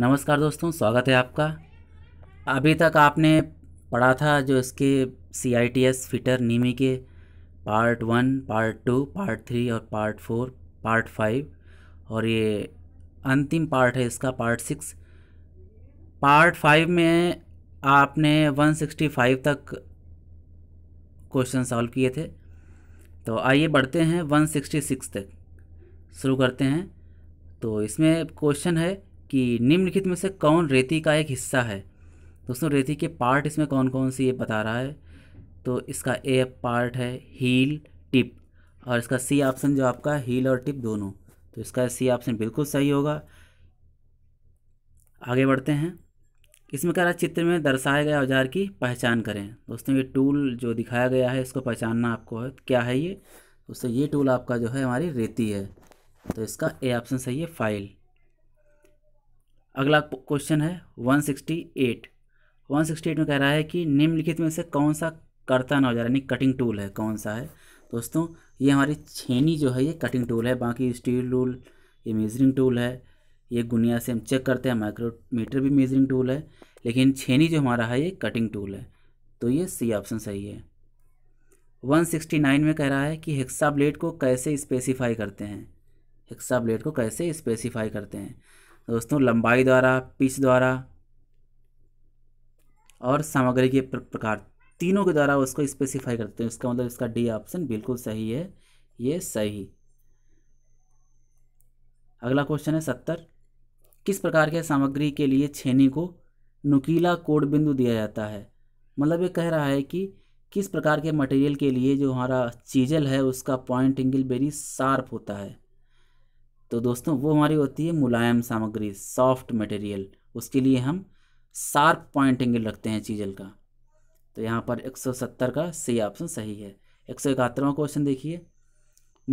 नमस्कार दोस्तों स्वागत है आपका अभी तक आपने पढ़ा था जो इसके C I T S fitter NIMI के part one part two part three और पार्ट फोर पार्ट फाइव और ये अंतिम पार्ट है इसका पार्ट सिक्स पार्ट फाइव में आपने वन सिक्सटी फाइव तक क्वेश्चन सॉल्व किए थे तो आइए बढ़ते हैं वन सिक्सटी सिक्स तक शुरू करते हैं तो इसमें क्वेश्चन है कि निम्नलिखित में से कौन रेती का एक हिस्सा है दोस्तों रेती के पार्ट इसमें कौन कौन सी ये बता रहा है तो इसका ए पार्ट है हील टिप और इसका सी ऑप्शन जो आपका हील और टिप दोनों तो इसका सी ऑप्शन बिल्कुल सही होगा आगे बढ़ते हैं इसमें कह रहा चित्र में दर्शाए गए औजार की पहचान करें दोस्तों ये टूल जो दिखाया गया है इसको पहचानना आपको है क्या है ये दोस्तों ये टूल आपका जो है हमारी रेती है तो इसका ए ऑप्शन सही है फाइल अगला क्वेश्चन है 168 168 में कह रहा है कि निम्नलिखित में से कौन सा करता ना हो जा यानी कटिंग टूल है कौन सा है दोस्तों ये हमारी छेनी जो है ये कटिंग टूल है बाकी स्टील टूल ये मेजरिंग टूल है ये गुनिया से हम चेक करते हैं माइक्रोमीटर भी मेजरिंग टूल है लेकिन छेनी जो हमारा है ये कटिंग टूल है तो ये सी ऑप्शन सही है 169 में कह रहा है कि हेक्सा ब्लेड को कैसे स्पेसिफाई करते हैं हेक्सा ब्लेड को कैसे स्पेसिफाई करते हैं दोस्तों लंबाई द्वारा पिच द्वारा और सामग्री के प्रकार तीनों के द्वारा उसको स्पेसिफाई करते हैं इसका मतलब इसका डी ऑप्शन बिल्कुल सही है ये सही अगला क्वेश्चन है सत्तर किस प्रकार के सामग्री के लिए छेनी को नुकीला कोड बिंदु दिया जाता है मतलब ये कह रहा है कि किस प्रकार के मटेरियल के लिए जो हमारा चीजल है उसका पॉइंट एंगल वेरी शार्प होता है तो दोस्तों वो हमारी होती है मुलायम सामग्री सॉफ्ट मटेरियल उसके लिए हम शार्प पॉइंट एंगल रखते हैं चीजल का तो यहाँ पर 170 का सही ऑप्शन सही है एक सौ इकहत्तरवा क्वेश्चन देखिए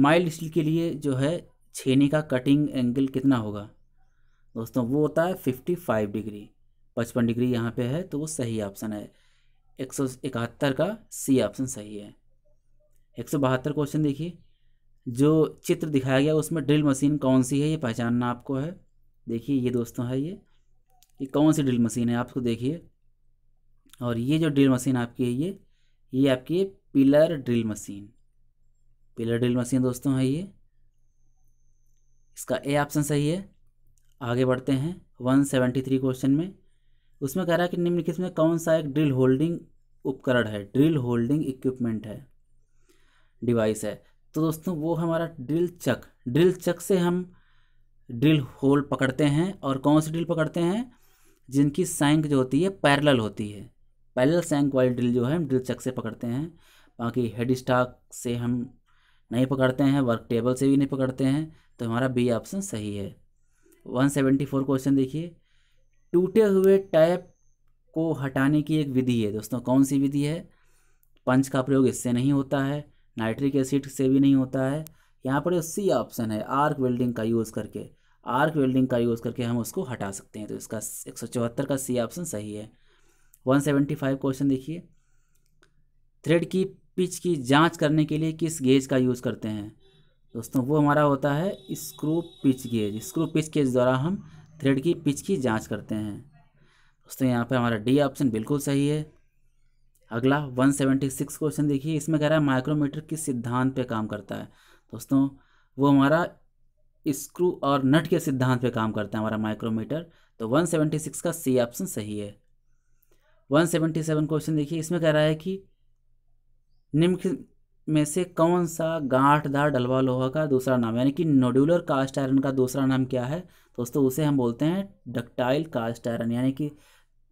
माइल्ड स्टील के लिए जो है छेनी का कटिंग एंगल कितना होगा दोस्तों वो होता है फिफ्टी फाइव डिग्री पचपन डिग्री यहाँ पे है तो वो सही ऑप्शन है एक सौ इकहत्तर का सी ऑप्शन सही है एक सौ बहत्तर क्वेश्चन देखिए जो चित्र दिखाया गया उसमें ड्रिल मशीन कौन सी है ये पहचानना आपको है देखिए ये दोस्तों है ये ये कौन सी ड्रिल मशीन है आपको देखिए और ये जो ड्रिल मशीन आपकी है ये ये आपकी है pillar drill machine pillar drill machine दोस्तों है ये इसका ए ऑप्शन सही है आगे बढ़ते हैं वन सेवेंटी थ्री क्वेश्चन में उसमें कह रहा है कि निम्नलिखित में कौन सा एक ड्रिल होल्डिंग उपकरण है ड्रिल होल्डिंग इक्विपमेंट है डिवाइस है तो दोस्तों वो हमारा ड्रिल चक ड्रिल चक से हम ड्रिल होल पकड़ते हैं और कौन सी ड्रिल पकड़ते हैं जिनकी सैंक जो होती है पैरेलल होती है पैरेलल सैंक वाली ड्रिल जो है हम ड्रिल चक से पकड़ते हैं बाकी हेड स्टाक से हम नहीं पकड़ते हैं वर्क टेबल से भी नहीं पकड़ते हैं तो हमारा बी ऑप्शन सही है 174 क्वेश्चन देखिए टूटे हुए टैप को हटाने की एक विधि है दोस्तों कौन सी विधि है पंच का प्रयोग इससे नहीं होता है नाइट्रिक एसिड से भी नहीं होता है यहाँ पर सी ऑप्शन है आर्क वेल्डिंग का यूज़ करके आर्क वेल्डिंग का यूज़ करके हम उसको हटा सकते हैं तो इसका एक सौ चौहत्तर का सी ऑप्शन सही है वन सेवेंटी फाइव क्वेश्चन देखिए थ्रेड की पिच की जांच करने के लिए किस गेज का यूज़ करते हैं दोस्तों वो हमारा होता है screw pitch gauge screw pitch gauge द्वारा हम थ्रेड की पिच की जाँच करते हैं दोस्तों यहाँ पर हमारा डी ऑप्शन बिल्कुल सही है अगला 176 क्वेश्चन देखिए इसमें कह रहा है माइक्रोमीटर किस सिद्धांत पे काम करता है दोस्तों वो हमारा स्क्रू और नट के सिद्धांत पे काम करता है हमारा माइक्रोमीटर तो 176 का सी ऑप्शन सही है 177 क्वेश्चन देखिए इसमें कह रहा है कि निम्नलिखित में से कौन सा गांठदार डलवा लोहा का दूसरा नाम यानी कि नोड्यूलर कास्ट आयरन का दूसरा नाम क्या है दोस्तों उसे हम बोलते हैं डक्टाइल कास्ट आयरन यानी कि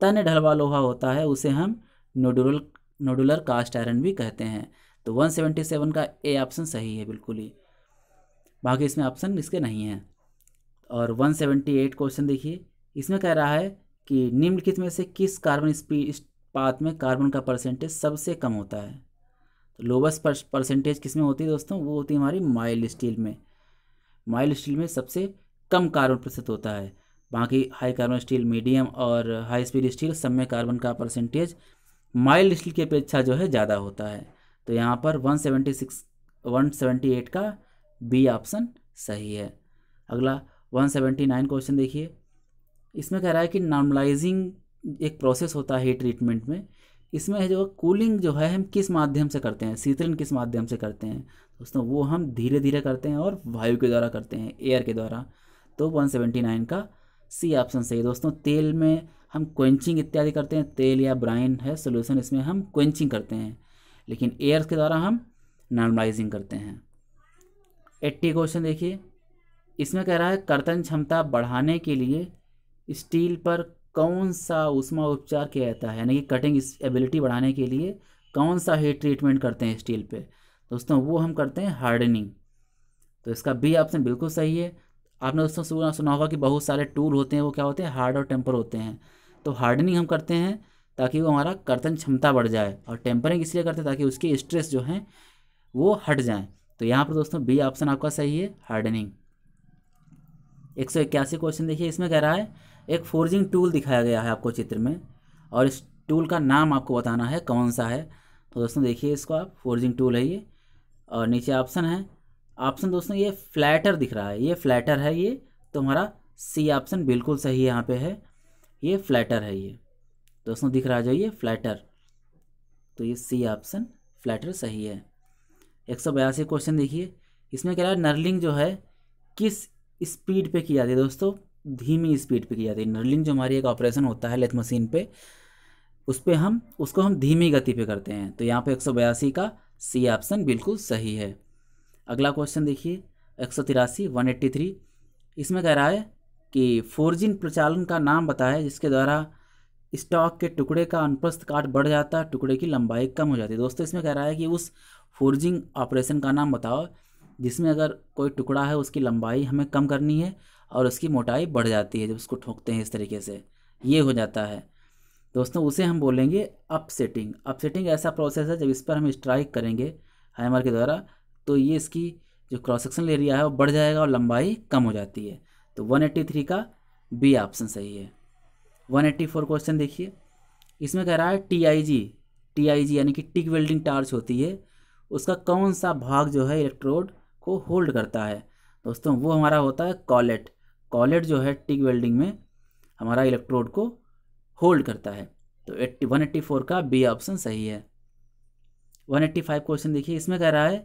तन ढलवा लोहा होता है उसे हम नोडुलर नोडुलर कास्ट आयरन भी कहते हैं तो 177 का ए ऑप्शन सही है बिल्कुल ही बाकी इसमें ऑप्शन इसके नहीं हैं और 178 क्वेश्चन देखिए इसमें कह रहा है कि निम्नलिखित में से किस कार्बन पात में कार्बन का परसेंटेज सबसे कम होता है तो लोवेस्ट परसेंटेज किस में होती है दोस्तों वो होती है हमारी माइल स्टील में माइल स्टील में सबसे कम कार्बन प्रतिशत होता है बाकी हाई कार्बन स्टील मीडियम और हाई स्पीड स्टील सब में कार्बन का परसेंटेज माइल्ड स्टील की अपेक्षा जो है ज़्यादा होता है तो यहाँ पर 176 178 का बी ऑप्शन सही है अगला 179 क्वेश्चन देखिए इसमें कह रहा है कि नॉर्मलाइजिंग एक प्रोसेस होता है ट्रीटमेंट में इसमें जो कूलिंग जो है हम किस माध्यम से करते हैं शीतलन किस माध्यम से करते हैं दोस्तों वो हम धीरे धीरे करते हैं और वायु के द्वारा करते हैं एयर के द्वारा तो 179 का सी ऑप्शन सही दोस्तों तेल में हम क्वेंचिंग इत्यादि करते हैं तेल या ब्राइन है सोल्यूशन इसमें हम क्वेंचिंग करते हैं लेकिन एयर्स के द्वारा हम नॉर्मलाइजिंग करते हैं एट्टी क्वेश्चन देखिए इसमें कह रहा है कर्तन क्षमता बढ़ाने के लिए स्टील पर कौन सा उष्मा उपचार किया जाता है यानी कि कटिंग एबिलिटी बढ़ाने के लिए कौन सा हीट ट्रीटमेंट करते हैं स्टील पे दोस्तों वो हम करते हैं हार्डनिंग तो इसका बी ऑप्शन बिल्कुल सही है आपने दोस्तों सुना सुना होगा कि बहुत सारे टूल होते हैं वो क्या होते हैं हार्ड और टेम्पर होते हैं तो हार्डनिंग हम करते हैं ताकि वो हमारा कर्तन क्षमता बढ़ जाए और टेम्परिंग इसलिए करते हैं ताकि उसके स्ट्रेस जो हैं वो हट जाएँ तो यहाँ पर दोस्तों बी ऑप्शन आपका सही है हार्डनिंग एक सौ इक्यासी क्वेश्चन देखिए इसमें कह रहा है एक फोर्जिंग टूल दिखाया गया है आपको चित्र में और इस टूल का नाम आपको बताना है कौन सा है तो दोस्तों देखिए इसको आप फोर्जिंग टूल है ये और नीचे ऑप्शन है ऑप्शन दोस्तों ये फ्लैटर दिख रहा है ये फ्लैटर है ये तो हमारा सी ऑप्शन बिल्कुल सही यहाँ पे है ये फ्लैटर है ये दोस्तों दिख रहा है जो ये फ्लैटर तो ये सी ऑप्शन फ्लैटर सही है एक सौ बयासी क्वेश्चन देखिए इसमें कह रहा है नर्लिंग जो है किस स्पीड पे की जाती है दोस्तों धीमी स्पीड पे की जाती है नर्लिंग जो हमारी एक ऑपरेशन होता है लेथ मशीन पे उस पर हम उसको हम धीमी गति पे करते हैं तो यहाँ पे एक सौ बयासी का सी ऑप्शन बिल्कुल सही है अगला क्वेश्चन देखिए एक सौ तिरासी वन एट्टी थ्री इसमें कह रहा है कि फोर्जिन प्रचालन का नाम बताया जिसके द्वारा स्टॉक के टुकड़े का अनुप्रस्थ काट बढ़ जाता है टुकड़े की लंबाई कम हो जाती है दोस्तों इसमें कह रहा है कि उस फोर्जिंग ऑपरेशन का नाम बताओ जिसमें अगर कोई टुकड़ा है उसकी लंबाई हमें कम करनी है और उसकी मोटाई बढ़ जाती है जब उसको ठोकते हैं इस तरीके से ये हो जाता है दोस्तों उसे हम बोलेंगे अपसेटिंग अपसेटिंग ऐसा प्रोसेस है जब इस पर हम स्ट्राइक करेंगे हैमर के द्वारा तो ये इसकी जो क्रॉस सेक्शन एरिया है वो बढ़ जाएगा और लंबाई कम हो जाती है तो 183 का बी ऑप्शन सही है 184 क्वेश्चन देखिए इसमें कह रहा है T I G T I जी यानी कि टिक वेल्डिंग टार्च होती है उसका कौन सा भाग जो है इलेक्ट्रोड को होल्ड करता है दोस्तों वो हमारा होता है कॉलेट कॉलेट जो है टिक वेल्डिंग में हमारा इलेक्ट्रोड को होल्ड करता है तो एट्टी वन एट्टी फोर का बी ऑप्शन सही है वन एट्टी फाइव क्वेश्चन देखिए इसमें कह रहा है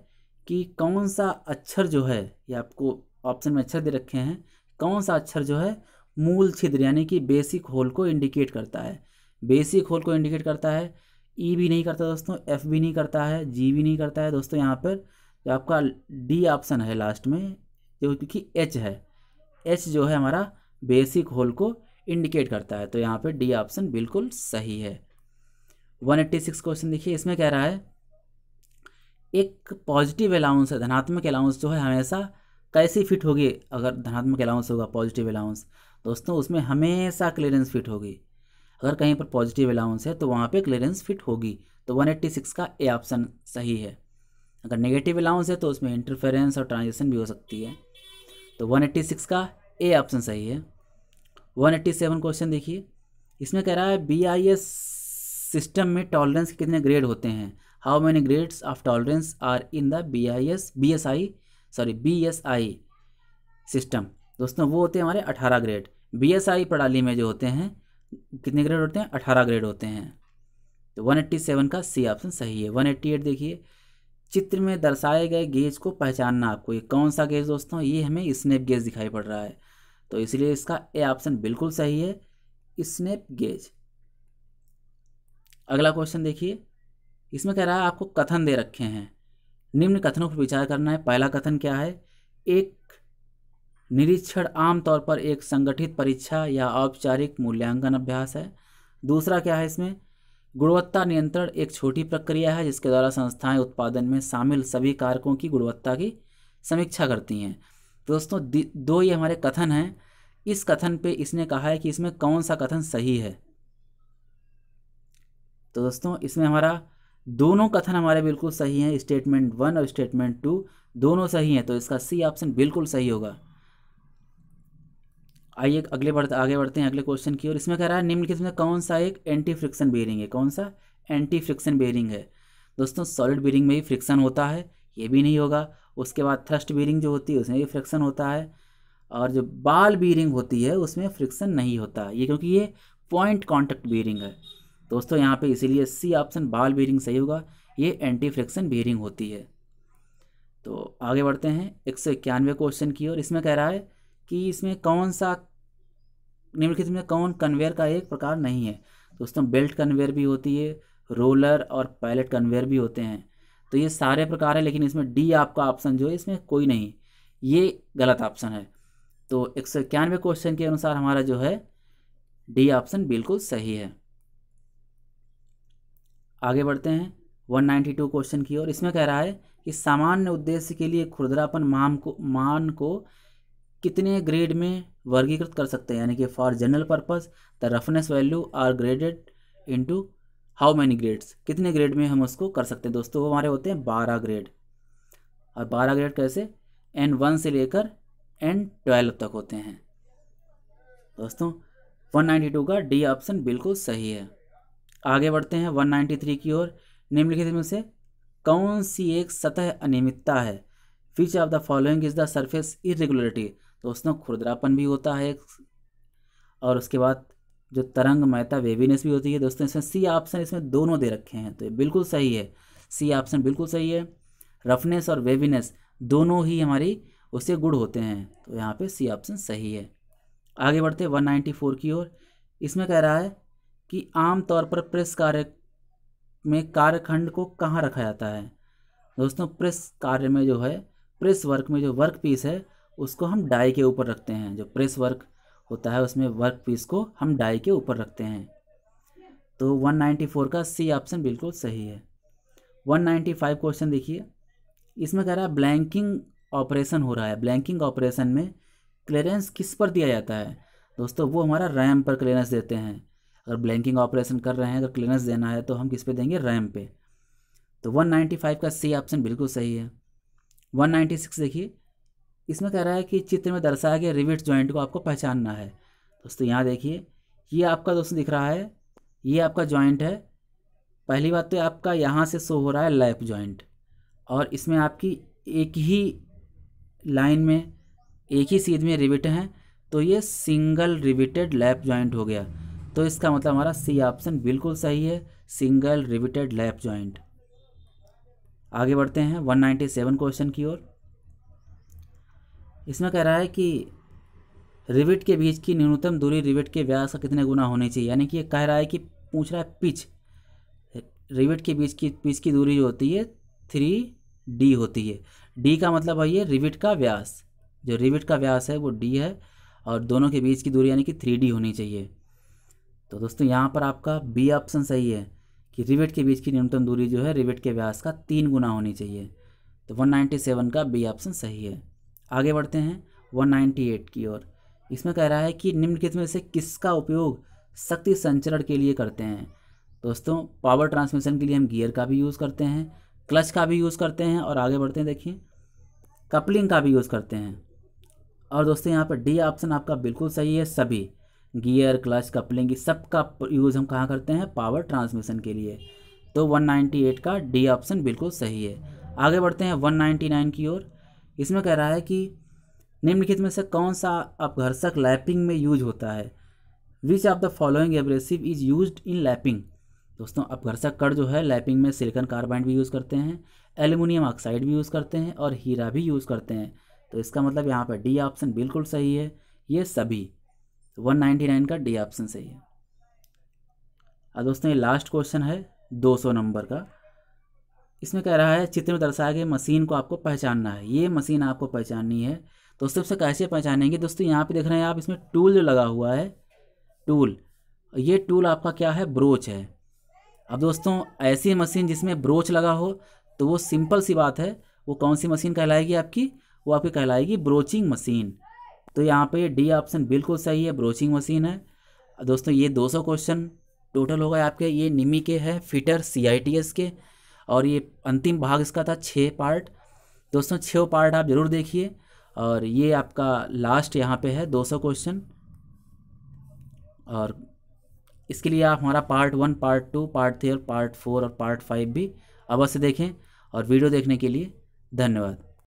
कि कौन सा अक्षर जो है ये आपको ऑप्शन में अक्षर दे रखे हैं कौन सा अक्षर जो है मूल छिद्र यानी कि बेसिक होल को इंडिकेट करता है बेसिक होल को इंडिकेट करता है ई e भी नहीं करता दोस्तों एफ भी नहीं करता है जी भी नहीं करता है दोस्तों यहाँ पर जो आपका डी ऑप्शन है लास्ट में जो क्योंकि एच है एच जो है हमारा बेसिक होल को इंडिकेट करता है तो यहाँ पर डी ऑप्शन बिल्कुल सही है 186 क्वेश्चन देखिए इसमें कह रहा है एक पॉजिटिव अलाउंस है धनात्मक अलाउंस जो है हमेशा कैसी फिट होगी अगर धनात्मक अलाउंस होगा पॉजिटिव अलाउंस दोस्तों उसमें हमेशा क्लियरेंस फिट होगी अगर कहीं पर पॉजिटिव अलाउंस है तो वहाँ पे क्लियरेंस फिट होगी तो 186 का ए ऑप्शन सही है अगर नेगेटिव अलाउंस है तो उसमें इंटरफेरेंस और ट्रांजेक्शन भी हो सकती है तो 186 का ए ऑप्शन सही है 187 क्वेश्चन देखिए इसमें कह रहा है बी आई एस सिस्टम में टॉलरेंस के कितने ग्रेड होते हैं how many grades of tolerance are in the B I S B S I sorry B S I system दोस्तों वो होते हैं हमारे अठारह ग्रेड बी एस आई प्रणाली में जो होते हैं कितने ग्रेड होते हैं अठारह ग्रेड होते हैं तो 187 का सी ऑप्शन सही है 188 देखिए चित्र में दर्शाए गए गेज को पहचानना आपको ये कौन सा गेज दोस्तों ये हमें स्नेप गेज दिखाई पड़ रहा है तो इसलिए इसका ए ऑप्शन बिल्कुल सही है स्नेप गेज अगला क्वेश्चन देखिए इसमें कह रहा है आपको कथन दे रखे हैं निम्न कथनों पर विचार करना है पहला कथन क्या है एक निरीक्षण आमतौर पर एक संगठित परीक्षा या औपचारिक मूल्यांकन अभ्यास है दूसरा क्या है इसमें गुणवत्ता नियंत्रण एक छोटी प्रक्रिया है जिसके द्वारा संस्थाएं उत्पादन में शामिल सभी कारकों की गुणवत्ता की समीक्षा करती हैं दोस्तों दो ये हमारे कथन हैं इस कथन पे इसने कहा है कि इसमें कौन सा कथन सही है तो दोस्तों इसमें हमारा दोनों कथन हमारे बिल्कुल सही हैं स्टेटमेंट वन और स्टेटमेंट टू दोनों सही हैं तो इसका सी ऑप्शन बिल्कुल सही होगा आइए अगले बढ़ते आगे बढ़ते हैं अगले क्वेश्चन की और इसमें कह रहा है निम्नलिखित में कौन सा एक एंटी फ्रिक्शन बेरिंग है कौन सा एंटी फ्रिक्शन बेरिंग है दोस्तों सॉलिड बेरिंग में भी फ्रिक्शन होता है ये भी नहीं होगा उसके बाद थ्रस्ट बीरिंग जो होती है उसमें भी फ्रिक्शन होता है और जो बाल बीरिंग होती है उसमें फ्रिक्शन नहीं होता ये क्योंकि ये पॉइंट कॉन्टेक्ट बीरिंग है दोस्तों यहाँ पे इसीलिए सी ऑप्शन बाल बीरिंग सही होगा ये एंटी फ्रिक्शन बीरिंग होती है तो आगे बढ़ते हैं एक सौ इक्यानवे क्वेश्चन की और इसमें कह रहा है कि इसमें कौन सा निम्नलिखित में कौन कन्वेयर का एक प्रकार नहीं है दोस्तों बेल्ट कन्वेयर भी होती है रोलर और पायलट कन्वेयर भी होते हैं तो ये सारे प्रकार है लेकिन इसमें डी आपका ऑप्शन जो है इसमें कोई नहीं ये गलत ऑप्शन है तो एक सौ इक्यानवे क्वेश्चन के अनुसार हमारा जो है डी ऑप्शन बिल्कुल सही है आगे बढ़ते हैं 192 क्वेश्चन की ओर इसमें कह रहा है कि सामान्य उद्देश्य के लिए खुरदरापन माम को मान को कितने ग्रेड में वर्गीकृत कर सकते हैं यानी कि for general purpose the roughness value are graded into how many grades कितने ग्रेड में हम उसको कर सकते हैं दोस्तों वो हमारे होते हैं बारह ग्रेड और बारह ग्रेड कैसे एन वन से लेकर एन ट्वेल्व तक होते हैं दोस्तों 192 का डी ऑप्शन बिल्कुल सही है आगे बढ़ते हैं 193 की ओर निम्नलिखित में से कौन सी एक सतह अनियमितता है which of the following is the surface irregularity तो उसमें खुरदरापन भी होता है और उसके बाद जो तरंग मैता वेवीनेस भी होती है दोस्तों इसमें सी ऑप्शन इसमें दोनों दे रखे हैं तो ये बिल्कुल सही है सी ऑप्शन बिल्कुल सही है रफनेस और वेवीनेस दोनों ही हमारी उससे गुड़ होते हैं तो यहाँ पे सी ऑप्शन सही है आगे बढ़ते 194 की ओर इसमें कह रहा है कि आमतौर पर प्रेस कार्य में कार्यखंड को कहाँ रखा जाता है दोस्तों प्रेस कार्य में जो है प्रेस वर्क में जो वर्क पीस है उसको हम डाई के ऊपर रखते हैं जो प्रेस वर्क होता है उसमें वर्क पीस को हम डाई के ऊपर रखते हैं तो 194 का सी ऑप्शन बिल्कुल सही है 195 क्वेश्चन देखिए इसमें कह रहा है ब्लैंकिंग ऑपरेशन हो रहा है ब्लैंकिंग ऑपरेशन में क्लियरेंस किस पर दिया जाता है दोस्तों वो हमारा रैम पर क्लियरेंस देते हैं अगर ब्लैंकिंग ऑपरेशन कर रहे हैं अगर क्लियरेंस देना है तो हम किस पे देंगे रैम पे तो 195 का सी ऑप्शन बिल्कुल सही है 196 देखिए इसमें कह रहा है कि चित्र में दर्शाया गया रिविट जॉइंट को आपको पहचानना है दोस्तों यहाँ देखिए ये आपका दोस्तों दिख रहा है ये आपका जॉइंट है पहली बात तो आपका यहाँ से शो हो रहा है लेफ जॉइंट और इसमें आपकी एक ही लाइन में एक ही सीध में रिविट हैं तो ये सिंगल रिविटेड लैप जॉइंट हो गया तो इसका मतलब हमारा सी ऑप्शन बिल्कुल सही है सिंगल रिविटेड लैप जॉइंट आगे बढ़ते हैं 197 क्वेश्चन की ओर इसमें कह रहा है कि रिविट के बीच की न्यूनतम दूरी रिविट के व्यास का कितने गुना होनी चाहिए यानी कि ये कह रहा है कि पूछ रहा है पिच रिविट के बीच की पिच की दूरी जो होती है थ्री डी होती है डी का मतलब है ये रिविट का व्यास जो रिविट का व्यास है वो डी है और दोनों के बीच की दूरी यानी कि थ्री डी होनी चाहिए तो दोस्तों यहाँ पर आपका बी ऑप्शन सही है कि रिवेट के बीच की न्यूनतम दूरी जो है रिवेट के व्यास का तीन गुना होनी चाहिए तो 197 का बी ऑप्शन सही है आगे बढ़ते हैं 198 की ओर इसमें कह रहा है कि निम्नलिखित में से किसका उपयोग शक्ति संचरण के लिए करते हैं दोस्तों पावर ट्रांसमिशन के लिए हम गियर का भी यूज़ करते हैं क्लच का भी यूज़ करते हैं और आगे बढ़ते हैं देखिए कपलिंग का भी यूज़ करते हैं और दोस्तों यहाँ पर डी ऑप्शन आपका बिल्कुल सही है सभी गियर क्लच कपलिंग सबका यूज़ हम कहाँ करते हैं पावर ट्रांसमिशन के लिए तो 198 का डी ऑप्शन बिल्कुल सही है आगे बढ़ते हैं 199 की ओर इसमें कह रहा है कि निम्नलिखित में से कौन सा अपघर्षक लैपिंग में यूज होता है which of the following abrasive is use in lapping दोस्तों अपघर्षक कड़ जो है लैपिंग में सिलिकन कार्बाइड भी यूज़ करते हैं एल्यूमिनियम ऑक्साइड भी यूज़ करते हैं और हीरा भी यूज़ करते हैं तो इसका मतलब यहाँ पर डी ऑप्शन बिल्कुल सही है ये सभी तो 199 का डी ऑप्शन सही है अब दोस्तों ये लास्ट क्वेश्चन है 200 नंबर का इसमें कह रहा है चित्र में दर्शाए गए मशीन को आपको पहचानना है ये मशीन आपको पहचाननी है तो उससे उससे कैसे पहचानेंगे दोस्तों यहाँ पे देख रहे हैं आप इसमें टूल जो लगा हुआ है टूल ये टूल आपका क्या है ब्रोच है अब दोस्तों ऐसी मशीन जिसमें ब्रोच लगा हो तो वो सिंपल सी बात है वो कौन सी मशीन कहलाएगी आपकी वो आपकी कहलाएगी ब्रोचिंग मशीन तो यहाँ पे डी ऑप्शन बिल्कुल सही है ब्रोचिंग मशीन है दोस्तों ये 200 क्वेश्चन टोटल हो गए आपके ये निमी के है फिटर सी के और ये अंतिम भाग इसका था छः पार्ट दोस्तों छः पार्ट आप ज़रूर देखिए और ये आपका लास्ट यहाँ पे है 200 क्वेश्चन और इसके लिए आप हमारा part one part two part three और पार्ट फोर और पार्ट फाइव भी अवश्य देखें और वीडियो देखने के लिए धन्यवाद